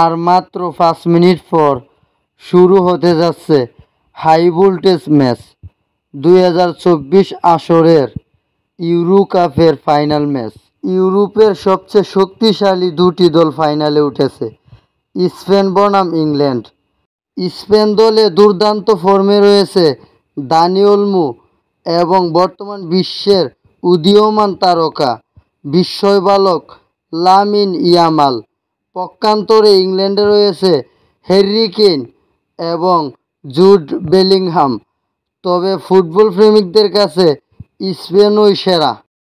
আর মাত্র পাঁচ মিনিট পর শুরু হতে যাচ্ছে হাই ভোল্টেজ ম্যাচ দুই আসরের ইউরো কাপের ফাইনাল ম্যাচ ইউরোপের সবচেয়ে শক্তিশালী দুটি দল ফাইনালে উঠেছে স্পেন বনাম ইংল্যান্ড স্পেন দলে দুর্দান্ত ফর্মে রয়েছে দানিওলমু এবং বর্তমান বিশ্বের উদীয়মান তারকা বিস্ময়বালক লামিন ইয়ামাল পক্ষান্তরে ইংল্যান্ডে রয়েছে হ্যারি কেন এবং জুড বেলিংহাম তবে ফুটবল প্রেমিকদের কাছে স্পেনই সেরা